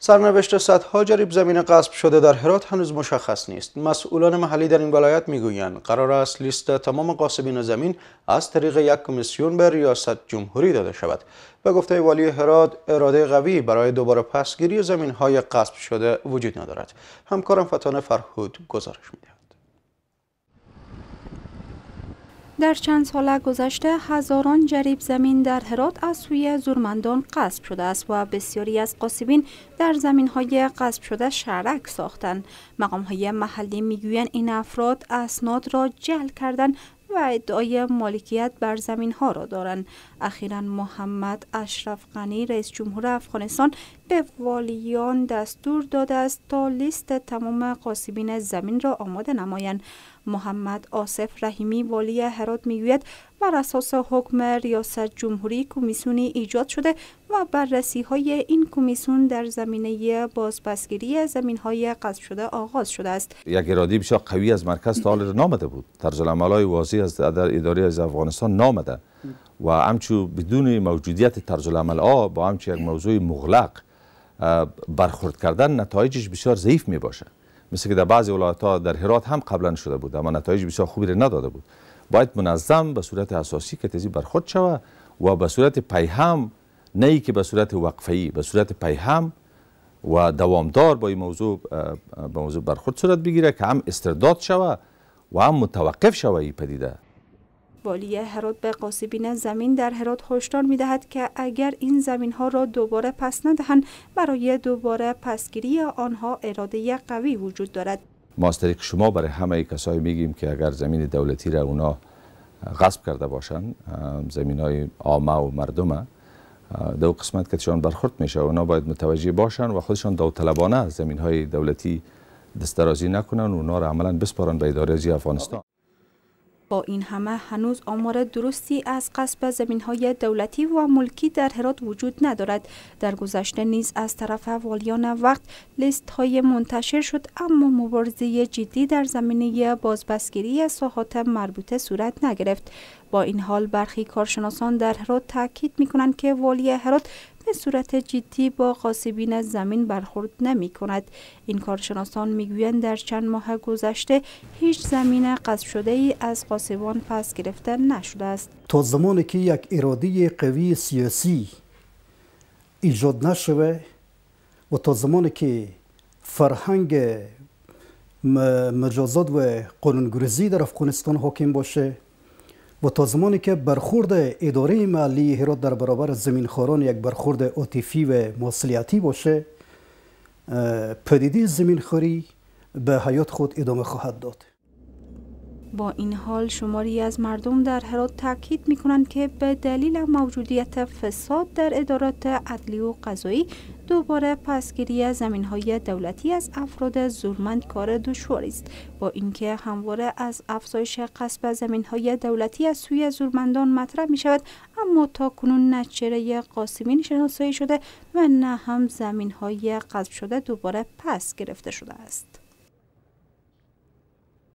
سرنوشت صدها جریب زمین قصب شده در هرات هنوز مشخص نیست مسئولان محلی در این ولایت میگویند قرار است لیست تمام قاسبین زمین از طریق یک کمیسیون به ریاست جمهوری داده شود به گفته والی هرات اراده قوی برای دوباره پسگیری زمین های قصب شده وجود ندارد همکارم فتانه فرهود گزارش میدهد در چند سال گذشته هزاران جریب زمین در هرات از سوی زورمندان قصب شده است و بسیاری از قاسبین در زمین های قصب شده شرک ساختند. مقام های محلی میگویند این افراد اسناد را جعل کردن و ادعای مالکیت بر زمین ها را دارند. اخیرا محمد اشرف غنی رئیس جمهور افغانستان به والیان دستور داده است تا لیست تمام قاسبین زمین را آماده نمایند. محمد آصف رحیمی والی هرات میگوید بر اساس حکم ریاست جمهوری کمیسیونی ایجاد شده و بررسی های این کمیسیون در زمینه بازپسگیری زمین های قصد شده آغاز شده است یک ارادی بسیار قوی از مرکز تا نامده بود ترجمه های واضح از در اداره از افغانستان نامده و همچو بدون موجودیت ترجل عمل ها با همچو یک موضوع مغلق برخورد کردن نتایجش بسیار ضعیف می باشه. مثل که در بعضی ولایت ها در هرات هم قبلا شده بود اما نتایج بسیار خوبی را نداده بود باید منظم به صورت اساسی که تزی برخود شوه و به صورت پیهم نه که به صورت ای به صورت پیهم و دوامدار با این موضوع به موضوع برخورد صورت بگیره که هم استرداد شوه و هم متوقف شوه این پدیده والی هرات به قاسبین زمین در هرات هشدار میدهد که اگر این زمین ها را دوباره پس ندهند برای دوباره پسگیری آنها اراده قوی وجود دارد ما از طریق شما برای همه کسایی میگیم که اگر زمین دولتی را اونا غصب کرده باشند زمین های عامه و مردمه دو قسمت که شان برخورد میشه اونا باید متوجه باشند و خودشان داوطلبانه زمین های دولتی دسترازی نکنن و اونا را عملا بسپارن به اداره افغانستان با این همه هنوز آمار درستی از قصب زمین های دولتی و ملکی در هرات وجود ندارد. در گذشته نیز از طرف والیان وقت لیست های منتشر شد اما مبارزه جدی در زمینه بازبسگیری ساحات مربوطه صورت نگرفت. با این حال برخی کارشناسان در هرات تاکید می کنند که والی هرات به صورت جدی با قاسبین از زمین برخورد نمی کند. این کارشناسان میگویند در چند ماه گذشته هیچ زمین قصب شده ای از قاسبان پس گرفته نشده است. تا زمانی که یک اراده قوی سیاسی ایجاد نشوه و تا زمانی که فرهنگ مجازات و قانونگریزی در افغانستان حاکم باشه و تا زمانی که برخورد اداره محلی هرات در برابر زمینخوران یک برخورد عاطفی و مسئلیتی باشه پدیده خوری به حیات خود ادامه خواهد داد با این حال شماری از مردم در هرات تاکید می کنند که به دلیل موجودیت فساد در ادارات عدلی و قضایی دوباره پسگیری زمین های دولتی از افراد زورمند کار دشوار است با اینکه همواره از افزایش قصب زمین های دولتی از سوی زورمندان مطرح می شود اما تا کنون نه چهره قاسمین شناسایی شده و نه هم زمین های قصب شده دوباره پس گرفته شده است